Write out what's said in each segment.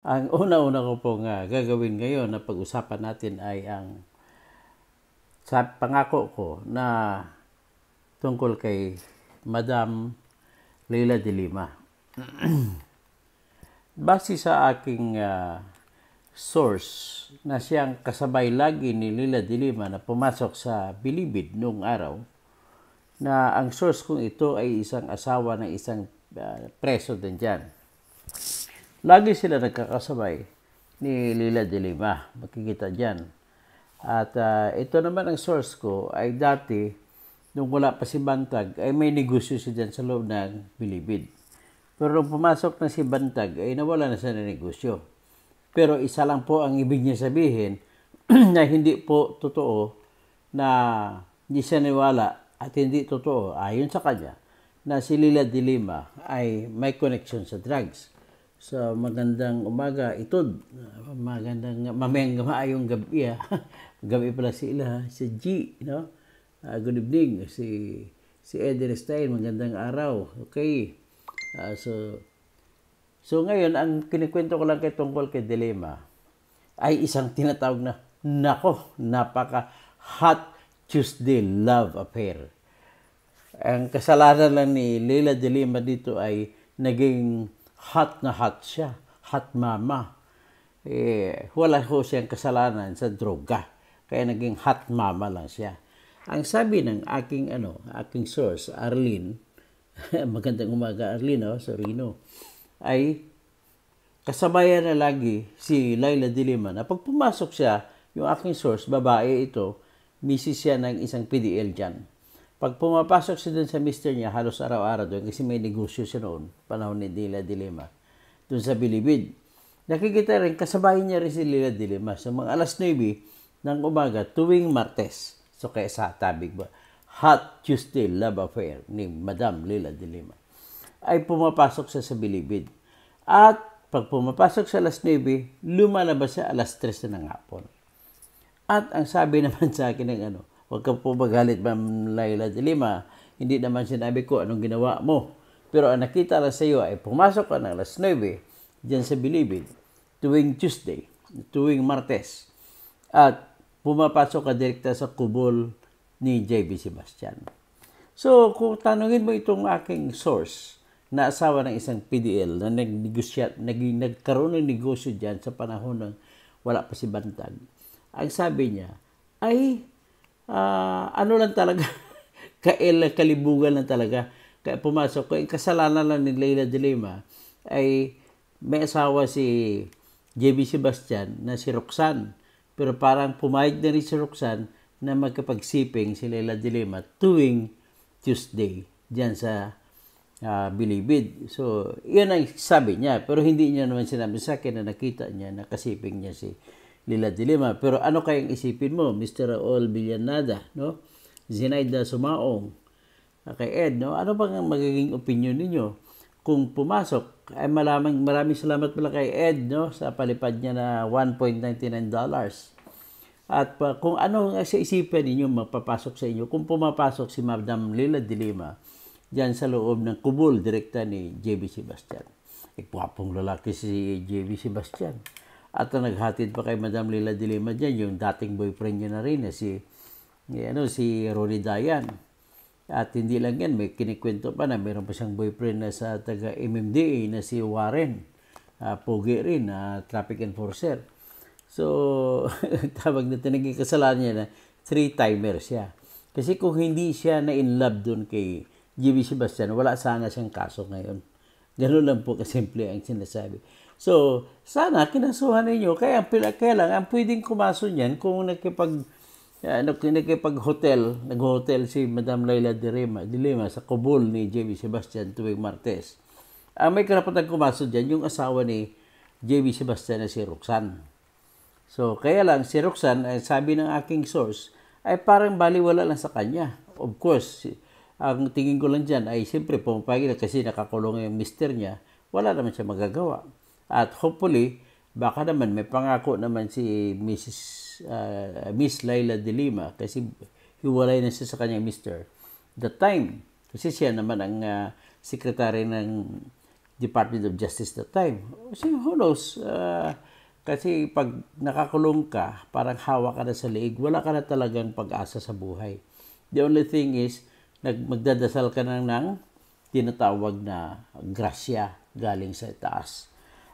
Ang una-una ko pong uh, gagawin ngayon na pag-usapan natin ay ang sa pangako ko na tungkol kay Madam Leila de Lima. Base sa aking uh, source na siyang kasabay lagi ni Leila de Lima na pumasok sa Bilibid noong araw, na ang source kong ito ay isang asawa ng isang uh, preso din dyan. Lagi sila nagkakasabay ni Lila de Lima. Makikita dyan. At uh, ito naman ang source ko ay dati, nung wala pa si Bantag, ay may negosyo siya dyan sa loob ng Bilibid. Pero nung pumasok na si Bantag, ay nawala na siya ng negosyo. Pero isa lang po ang ibig niya sabihin na hindi po totoo na hindi siya niwala at hindi totoo ayon sa kanya na si Lila Dilima ay may connection sa drugs sa magandang umaga itod magandang mamayang maayong gabi ah. gabi pala sila si G no uh, good evening si si Eden Stein magandang araw okay uh, so so ngayon ang kinikwento ko lang kay tungkol kay dilema ay isang tinatawag na nako napaka hot Tuesday love affair ang kasalanan lang ni Leila Dilema dito ay naging hot na hot siya, hot mama. Eh, wala ho siyang kasalanan sa droga. Kaya naging hot mama lang siya. Ang sabi ng aking ano, aking source, Arlene, magandang umaga Arlene, oh, Sorino, ay kasabay na lagi si Laila Diliman na pag pumasok siya, yung aking source, babae ito, misis siya ng isang PDL dyan. Pag pumapasok siya doon sa mister niya, halos araw-araw doon kasi may negosyo siya noon, panahon ni Dila Dilema, doon sa Bilibid. Nakikita rin, kasabay niya rin si Lila Dilema. Sa so, mga alas 9 ng umaga, tuwing Martes, so kaya sa tabig ba, Hot Tuesday Love Affair ni Madam Lila Dilema, ay pumapasok siya sa Bilibid. At pag pumapasok sa alas 9, lumalabas siya alas 3 na ng hapon. At ang sabi naman sa akin ng ano, Huwag ka po magalit, Ma'am Laila de Lima. Hindi naman sinabi ko anong ginawa mo. Pero ang nakita lang sa iyo ay pumasok ka ng alas 9 dyan sa Bilibid tuwing Tuesday, tuwing Martes. At pumapasok ka direkta sa kubol ni JB Sebastian. So, kung tanungin mo itong aking source na asawa ng isang PDL na nag-negosyat, nagkaroon ng negosyo dyan sa panahon ng wala pa si Bantag, ang sabi niya ay uh, ano lang talaga, kail, kalibugan lang talaga. Kaya pumasok ko, yung kasalanan lang ni Leila de Lima ay may asawa si JB Sebastian na si Roxanne. Pero parang pumayag na rin si Roxanne na magkapagsiping si Leila de Lima tuwing Tuesday diyan sa uh, Bilibid. So, yun ang sabi niya. Pero hindi niya naman sinabi sa akin na nakita niya, nakasiping niya si Lila Dilema. Pero ano kayang isipin mo, Mr. Raul Villanada, no? Zinaida Sumaong, ah, kay Ed, no? Ano bang magiging opinion ninyo kung pumasok? Ay malamang, maraming salamat pala kay Ed, no? Sa palipad niya na $1.99. At uh, kung ano ang isipin ninyo mapapasok sa inyo kung pumapasok si Madam Lila Dilema diyan sa loob ng kubol direkta ni JB Sebastian. Eh, guwapong lalaki si JB Sebastian. At na naghatid pa kay Madam Lila Dilima dyan, yung dating boyfriend niya na rin, eh, si, eh, ano, si Rory Dayan. At hindi lang yan, may kinikwento pa na mayroon pa siyang boyfriend na sa taga MMDA na si Warren. Uh, Pogi rin, uh, traffic enforcer. So, tawag na tinaging kasalanan niya na three-timer siya. Kasi kung hindi siya na in love doon kay Jimmy Sebastian, wala sana siyang kaso ngayon. Ganun lang po kasimple ang sinasabi. So, sana kinasuhan ninyo. Kaya, kaya lang, ang pwedeng kumaso niyan kung nakipag, ano, uh, nakipag-hotel, nag-hotel si Madam Laila Dilema, Dilema sa kubol ni JB Sebastian tuwing Martes. Ang ah, may karapatang kumaso diyan yung asawa ni JB Sebastian na si Roxanne. So, kaya lang, si Roxanne, ay sabi ng aking source, ay parang baliwala lang sa kanya. Of course, ang tingin ko lang dyan ay siyempre pumapagin kasi nakakulong yung mister niya, wala naman siya magagawa. At hopefully, baka naman may pangako naman si Mrs. Uh, ah, Miss Laila De Lima kasi hiwalay na siya sa kanyang Mr. The time, kasi siya naman ang uh, secretary ng Department of Justice The time. So, who knows? Uh, kasi pag nakakulong ka, parang hawak ka na sa liig, wala ka na talagang pag-asa sa buhay. The only thing is, nag, magdadasal ka na ng tinatawag na grasya galing sa taas.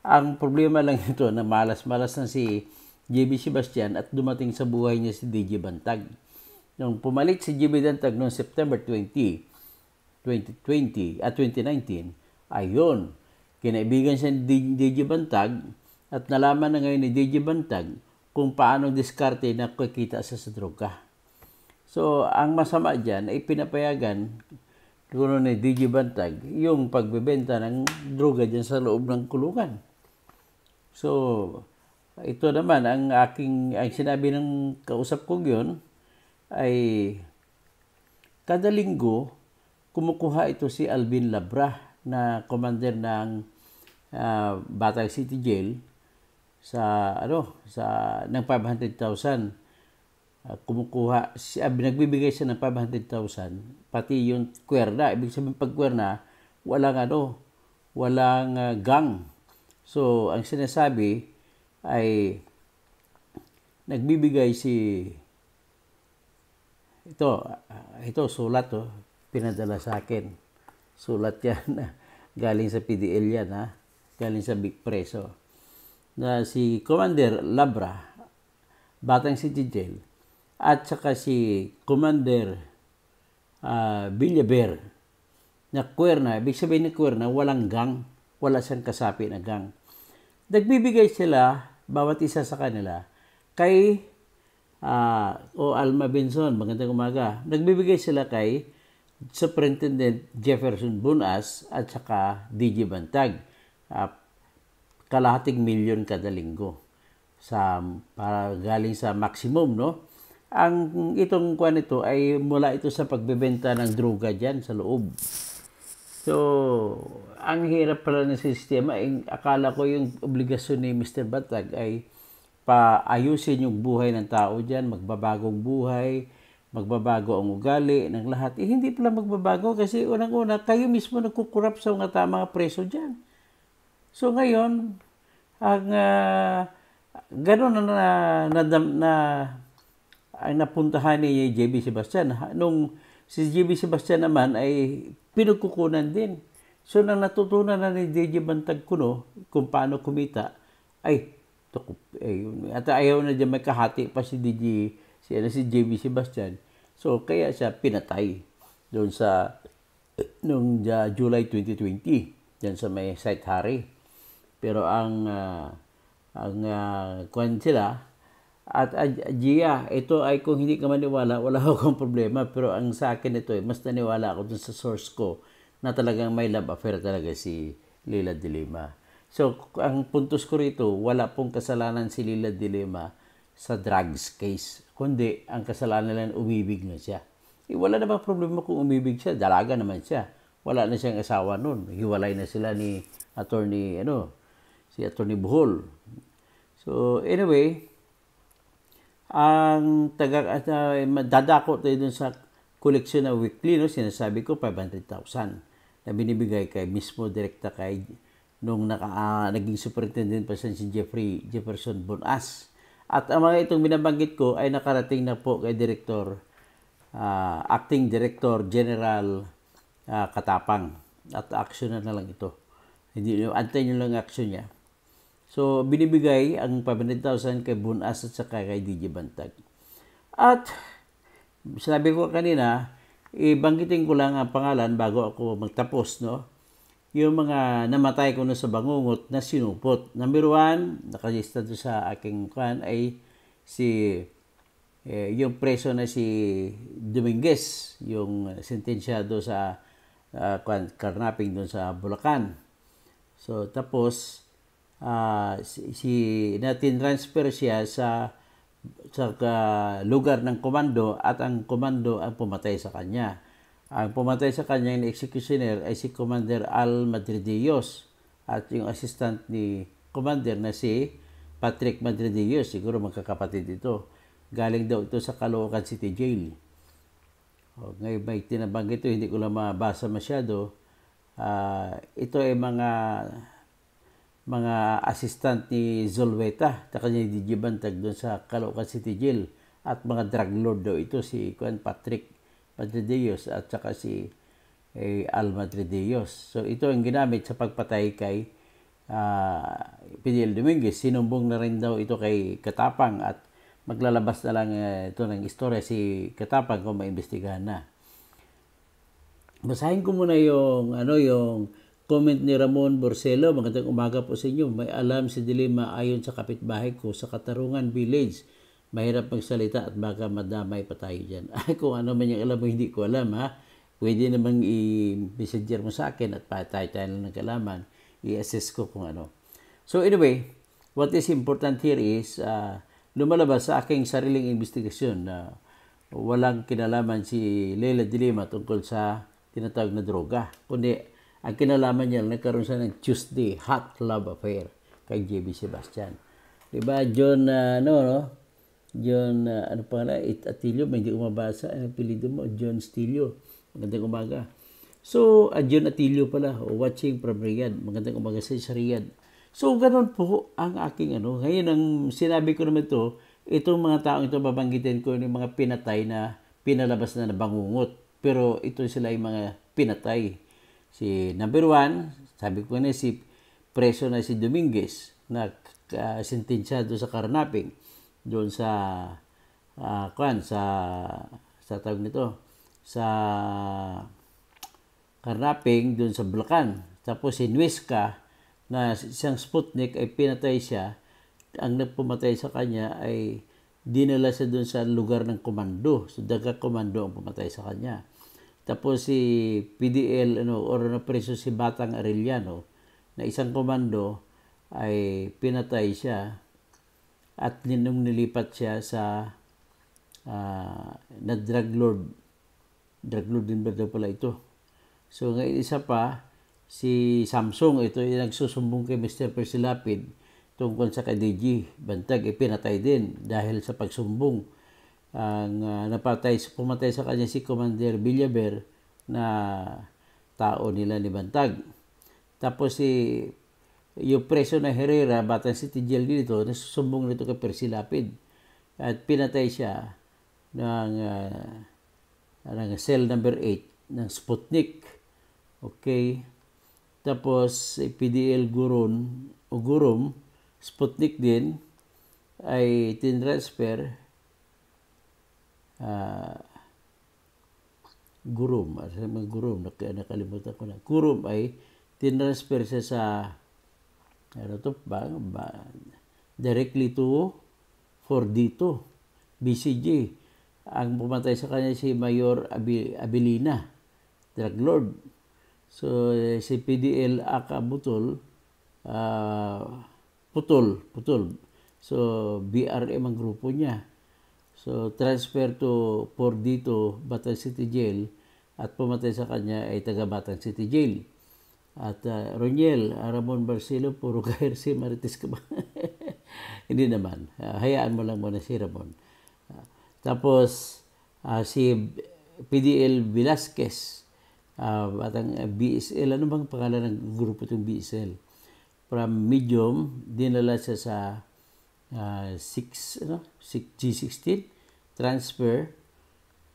Ang problema lang ito na malas-malas na si JB Sebastian at dumating sa buhay niya si DJ Bantag. Nung pumalit si JB Bantag noong September 20, 2020 at 2019, ayun, kinaibigan siya ni DJ Bantag at nalaman na ngayon ni DJ Bantag kung paano diskarte na kikita sa sa droga. So, ang masama dyan ay pinapayagan kuno ni DJ Bantag yung pagbebenta ng droga dyan sa loob ng kulungan. So, ito naman ang aking ang sinabi ng kausap ko 'yon ay kada linggo kumukuha ito si Alvin Labra na commander ng uh, Batay City Jail sa ano sa ng 500,000 uh, ah, kumukuha si uh, nagbibigay siya ng 500,000 pati yung kwerna ibig sabihin pag kwerna walang ano walang uh, gang So, ang sinasabi ay nagbibigay si ito, ito sulat oh, pinadala sa akin. Sulat yan. Galing sa PDL yan ha. Galing sa Big Preso. Na si Commander Labra, Batang si Jail, at saka si Commander uh, ah, Villaber, na Cuerna, ibig sabihin ni Cuerna, walang gang, wala siyang kasapi na gang nagbibigay sila, bawat isa sa kanila, kay uh, O. Alma Benson, magandang umaga, nagbibigay sila kay Superintendent Jefferson Bunas at saka DJ Bantag. Uh, kalahating milyon kada linggo sa para galing sa maximum no ang itong kuan nito ay mula ito sa pagbebenta ng droga diyan sa loob So, ang hirap pala ng sistema. Eh, akala ko yung obligasyon ni Mr. Batag ay paayusin yung buhay ng tao dyan, magbabagong buhay, magbabago ang ugali ng lahat. Eh, hindi pala magbabago kasi unang-una, kayo mismo nagkukurap sa mga tama mga preso dyan. So ngayon, ang uh, ganun na, na, na, na ang napuntahan ni JB Sebastian nung si JB Sebastian naman ay pinagkukunan din. So nang natutunan na ni DJ Bantag Kuno kung paano kumita, ay, tukup, ay eh, at ayaw na dyan may kahati pa si DJ, si, ano, si JB Sebastian. So kaya siya pinatay doon sa nung uh, July 2020 diyan sa may site hari. Pero ang uh, ang uh, kwan sila at uh, ito ay kung hindi ka maniwala, wala akong problema. Pero ang sa akin ito, eh, mas naniwala ako dun sa source ko na talagang may love affair talaga si Lila Dilema. So, ang puntos ko rito, wala pong kasalanan si Lila Dilema sa drugs case. Kundi, ang kasalanan lang umibig na siya. Eh, wala na ba problema kung umibig siya? Dalaga naman siya. Wala na siyang asawa noon. Hiwalay na sila ni attorney, ano, si attorney Buhol. So, anyway, ang taga, uh, ah, dadako tayo dun sa collection na weekly, no, sinasabi ko 500,000 na binibigay kay mismo direkta kay nung naka, uh, naging superintendent pa si Jeffrey Jefferson Bonas. At ang mga itong binabanggit ko ay nakarating na po kay Director, uh, Acting Director General uh, Katapang. At action na, lang ito. Hindi, antay niyo lang action niya. So, binibigay ang 500,000 kay Bunas at saka kay DJ Bantag. At, sinabi ko kanina, ibanggitin ko lang ang pangalan bago ako magtapos, no? Yung mga namatay ko na sa bangungot na sinupot. Number one, nakalista to sa aking kan ay si eh, yung preso na si Dominguez, yung sentensyado sa uh, kwan, karnaping doon sa Bulacan. So, tapos, uh, si, si natinransfer siya sa sa uh, lugar ng komando at ang komando ang pumatay sa kanya. Ang pumatay sa kanya ng executioner ay si Commander Al Madridillos at yung assistant ni Commander na si Patrick Madridillos, siguro magkakapatid ito. Galing daw ito sa Caloocan City Jail. O, ngayon may tinabanggit ito, hindi ko lang mabasa masyado. Uh, ito ay mga mga assistant ni Zulweta at kanya ni DJ Bantag doon sa Caloocan City Jail at mga drug lord daw ito si Juan Patrick Madrideyos at saka si eh, Al Madrideyos. So ito ang ginamit sa pagpatay kay uh, ah, Piniel Dominguez. Sinumbong na rin daw ito kay Katapang at maglalabas na lang uh, ito ng istorya si Katapang kung maimbestigahan na. Basahin ko muna yung ano yung Comment ni Ramon Borcelo, magandang umaga po sa inyo. May alam si Dilema ayon sa kapitbahay ko sa Katarungan Village. Mahirap magsalita at baka madamay pa tayo dyan. Ay, kung ano man yung alam mo, hindi ko alam ha. Pwede namang i-messenger mo sa akin at patay tayo ng kalaman. I-assess ko kung ano. So anyway, what is important here is uh, lumalabas sa aking sariling investigasyon na uh, walang kinalaman si Leila Dilema tungkol sa tinatawag na droga, kundi ang kinalaman niya, nagkaroon siya ng Tuesday hot love affair kay JB Sebastian. Di ba, John, uh, ano, no? John, uh, ano pa na, It Atilio, medyo umabasa. Ano ang apelido mo, John Stilio. Magandang umaga. So, uh, John Atilio pala, watching from Riyadh. Magandang umaga sa Riyadh. So, ganun po ang aking ano. Ngayon, ang sinabi ko naman ito, itong mga taong ito babanggitin ko ng mga pinatay na pinalabas na nabangungot. Pero ito sila yung mga pinatay Si number one, sabi ko na si preso na si Dominguez na uh, ah, sentensyado sa karnaping doon sa uh, kwan sa sa tawag nito sa karnaping doon sa Bulacan. Tapos si Nuesca na isang Sputnik ay pinatay siya. Ang nagpumatay sa kanya ay dinala siya doon sa lugar ng komando. So daga komando ang pumatay sa kanya. Tapos si PDL ano, or preso si Batang Arellano na isang komando ay pinatay siya at nung nilipat siya sa uh, na drug lord. Drug lord din ba pala ito? So ngayon isa pa, si Samsung, ito yung nagsusumbong kay Mr. Percy Lapid tungkol sa kay DG Bantag, eh, pinatay din dahil sa pagsumbong ang uh, napatay, pumatay sa kanya si Commander Villaver na tao nila ni Bantag. Tapos si yung preso na Herrera, batang si Tijel dito, nasusumbong nito kay Percy Lapid. At pinatay siya ng, uh, ng cell number 8 ng Sputnik. Okay. Tapos, si PDL Gurun, o Gurum, Sputnik din, ay tinransfer uh, gurum. Ano ah, naman gurum? Nak nakalimutan ko na. Gurum ay tinransfer siya sa ano to, ba, ba, directly to for dito, BCG. Ang pumatay sa kanya si Mayor Abil Abilina, drug lord. So, eh, si PDL Aka uh, Putol, Putol. So, BRM ang grupo niya. So, transfer to for dito, Batang City Jail at pumatay sa kanya ay taga Batang City Jail. At uh, Roniel, ah, Ramon Barcelo, puro si Marites ka ba? Hindi naman. Uh, hayaan mo lang muna si Ramon. Uh, tapos, uh, si PDL Velasquez, uh, batang BSL, ano bang pangalan ng grupo itong BSL? From medium, dinala siya sa uh, ah, 6, ano, 6, G16 transfer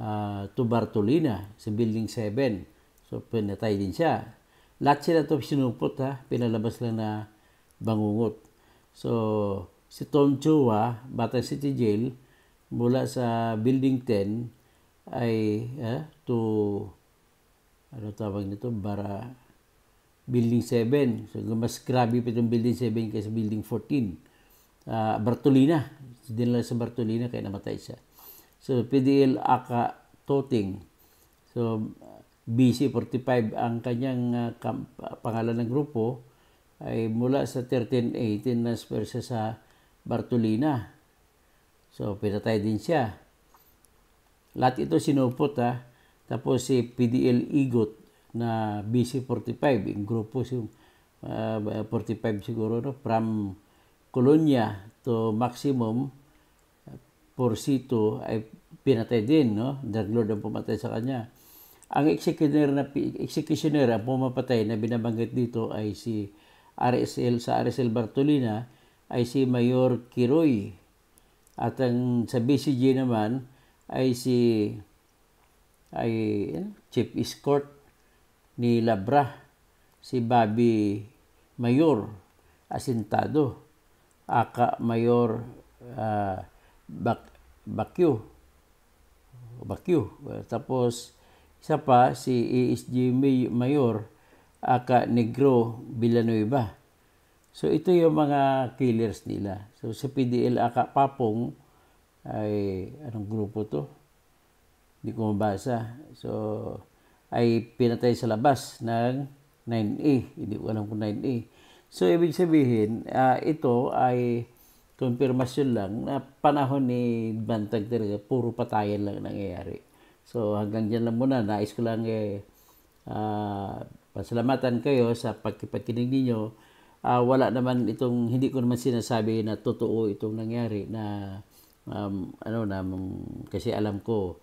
uh, to Bartolina sa Building 7. So, pinatay din siya. Lahat sila ito sinupot ha. Pinalabas lang na bangungot. So, si Tom Chua, Batang City Jail, mula sa Building 10 ay uh, to ano tawag nito? Bara Building 7. So, mas grabe pa itong Building 7 kaysa Building 14 uh, Bartolina. Dinala sa Bartolina kaya namatay siya. So, PDL Aka Toting. So, BC45 ang kanyang uh, ah, kamp, pangalan ng grupo ay mula sa 1318 transfer siya sa Bartolina. So, pinatay din siya. Lahat ito sinupot ha. Ah. Tapos si PDL Igot na BC45, yung grupo si uh, 45 siguro no, from kolonya to maximum for eh, C2 ay pinatay din, no? Dark Lord ang pumatay sa kanya. Ang executioner na executioner ang pumapatay na binabanggit dito ay si RSL sa RSL Bartolina ay si Mayor Kiroy. At ang sa BCG naman ay si ay eh, chief escort ni Labra si Bobby Mayor Asintado. Aka Mayor uh, Bak Bakyo. Bakyo. Tapos isa pa si ESG Mayor Aka Negro Villanueva. So ito yung mga killers nila. So sa PDL Aka Papong ay anong grupo to? Hindi ko mabasa. So ay pinatay sa labas ng 9A. Hindi ko alam kung 9A So, ibig sabihin, uh, ito ay konfirmasyon lang na panahon ni Bantag talaga, puro patayan lang nangyayari. So, hanggang dyan lang muna. Nais ko lang eh, uh, pasalamatan kayo sa pagkipakinig ninyo. Uh, wala naman itong, hindi ko naman sinasabi na totoo itong nangyari na, um, ano na, um, kasi alam ko,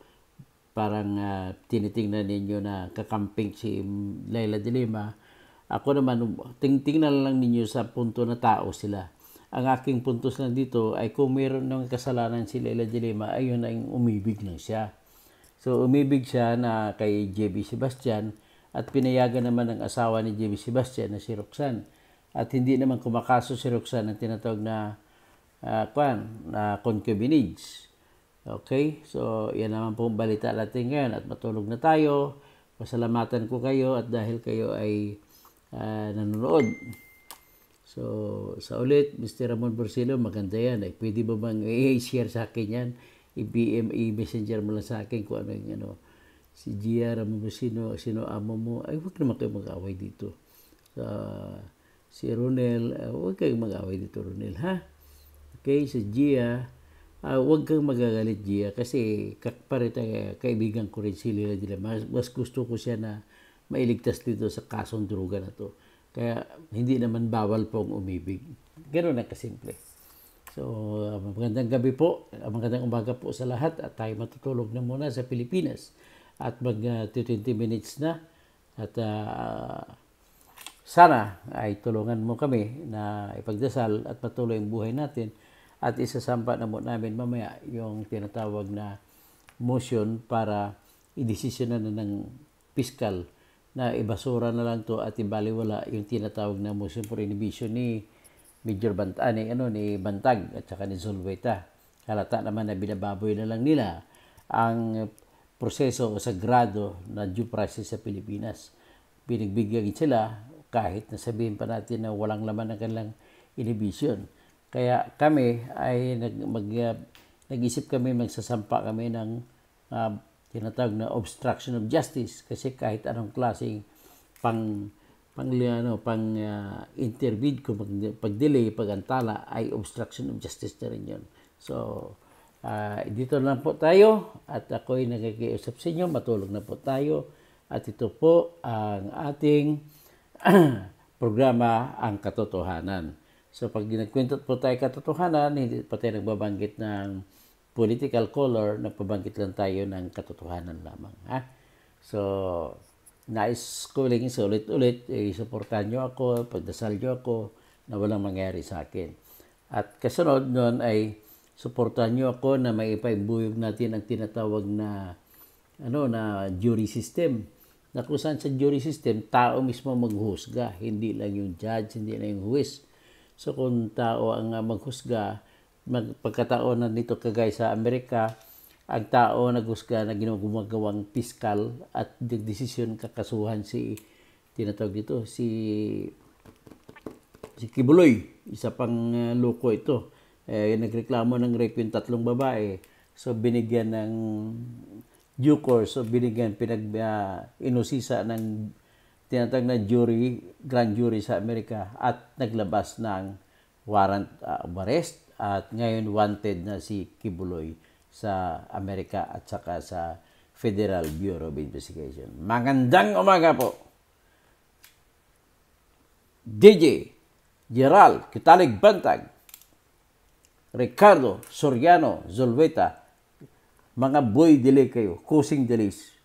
parang uh, tinitingnan ninyo na kakamping si Laila Lima ako naman, tingtingnan lang ninyo sa punto na tao sila. Ang aking punto lang dito ay kung mayroon ng kasalanan si Leila Dilema, ayun ay umibig lang siya. So umibig siya na kay JB Sebastian at pinayagan naman ng asawa ni JB Sebastian na si Roxanne. At hindi naman kumakaso si Roxanne ng tinatawag na uh, kwan, na concubinage. Okay? So, yan naman pong balita natin ngayon at matulog na tayo. Pasalamatan ko kayo at dahil kayo ay uh, nanonood. So, sa ulit, Mr. Ramon Borsilo, maganda yan. Eh. Pwede ba bang i-share sa akin yan? I-BM, i-messenger mo lang sa akin kung ano yung ano. Si Gia Ramon Borsilo, sino amo mo? Ay, huwag naman kayo mag-away dito. Uh, si Ronel, uh, huwag kayong mag-away dito, Ronel, ha? Okay, si Gia, uh, huwag kang magagalit Gia kasi kakpare tayo, kaibigan ko rin si Lila Dila. Mas, mas gusto ko siya na mailigtas dito sa kasong droga na to. Kaya hindi naman bawal pong umibig. Ganun na kasimple. So, uh, magandang gabi po, uh, magandang umaga po sa lahat at tayo matutulog na muna sa Pilipinas. At mag uh, 20 minutes na at uh, sana ay tulungan mo kami na ipagdasal at patuloy ang buhay natin at isasampa na mo namin mamaya yung tinatawag na motion para idesisyonan na ng piskal na ibasura na lang to at ibaliwala yung tinatawag na motion for inhibition ni Major Banta, ni, ano, ni Bantag at saka ni Zulweta. Halata naman na binababoy na lang nila ang proseso o sagrado na due process sa Pilipinas. Binigbigyan sila kahit na sabihin pa natin na walang laman ng kanilang inhibition. Kaya kami ay nag, mag, uh, nag-isip kami, magsasampa kami ng uh, tinatawag na obstruction of justice kasi kahit anong klaseng pang pang ano, pang uh, intervene kung pag, pag delay pag ay obstruction of justice na rin yun. So uh, dito lang po tayo at ako ay nagkikiusap sa inyo, matulog na po tayo at ito po ang ating programa ang katotohanan. So pag ginagkwento po tayo katotohanan, hindi pa tayo nagbabanggit ng political color, nagpabangkit lang tayo ng katotohanan lamang. Ha? So, nice ko lang isa ulit-ulit, isuportahan eh, nyo ako, pagdasal nyo ako, na walang mangyari sa akin. At kasunod noon ay suportahan nyo ako na maipaibuyog natin ang tinatawag na ano na jury system na kung saan sa jury system, tao mismo maghusga, hindi lang yung judge, hindi lang yung huwis. So kung tao ang maghusga, pagkataon na nito kagay sa Amerika, ang tao nagusga na ginagumagawang piskal at decision kakasuhan si tinatawag dito si si Kibuloy, isa pang uh, eh, loko ito. Eh, nagreklamo ng rape yung tatlong babae. So binigyan ng due course, so binigyan pinag uh, inusisa ng tinatawag na jury, grand jury sa Amerika at naglabas ng warrant uh, arrest at ngayon wanted na si Kibuloy sa Amerika at saka sa Federal Bureau of Investigation. Magandang umaga po! DJ Gerald Kitalig Bantag, Ricardo Soriano Zolveta, mga boy delay kayo, kusing delays.